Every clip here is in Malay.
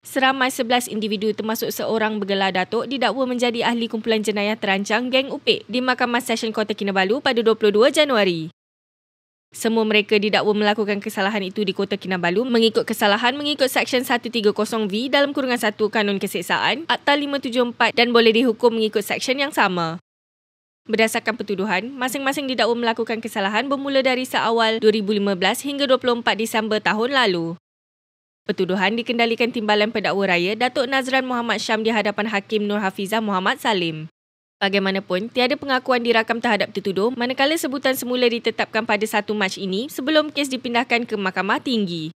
Seramai 11 individu termasuk seorang bergelar Datuk didakwa menjadi ahli kumpulan jenayah terancang geng Upik di Mahkamah Session Kota Kinabalu pada 22 Januari. Semua mereka didakwa melakukan kesalahan itu di Kota Kinabalu mengikut kesalahan mengikut Seksyen 130V dalam kurungan 1 Kanun Keseksaan Akta 574 dan boleh dihukum mengikut seksyen yang sama. Berdasarkan pertuduhan, masing-masing didakwa melakukan kesalahan bermula dari seawal 2015 hingga 24 Disember tahun lalu. Pertuduhan dikendalikan timbalan pendakwa raya Datuk Nazran Muhammad Syam di hadapan Hakim Nur Hafizah Muhammad Salim. Bagaimanapun, tiada pengakuan dirakam terhadap tertuduh manakala sebutan semula ditetapkan pada 1 Mac ini sebelum kes dipindahkan ke Mahkamah Tinggi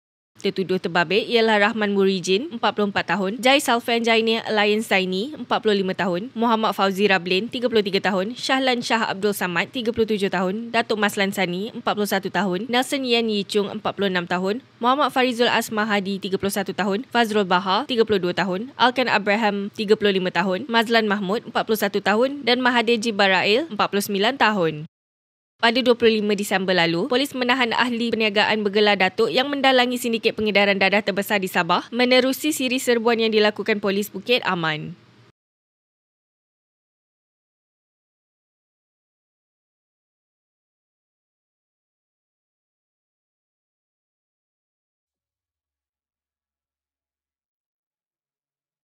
tertuduh terbabit ialah Rahman Murijin, 44 tahun, Jai Salfan Jaini Alain Saini, 45 tahun, Muhammad Fauzi Rablin, 33 tahun, Shahlan Shah Abdul Samad, 37 tahun, Datuk Maslan Sani, 41 tahun, Nelson Yan Yi Chung, 46 tahun, Muhammad Farizul Asma Hadi, 31 tahun, Fazrul Baha, 32 tahun, Alkan Abraham, 35 tahun, Mazlan Mahmud, 41 tahun dan Mahathir Jibarail, 49 tahun pada 25 Disember lalu, polis menahan ahli perniagaan bergelar Datuk yang mendalangi sindiket pengedaran dadah terbesar di Sabah menerusi siri serbuan yang dilakukan polis Bukit Aman.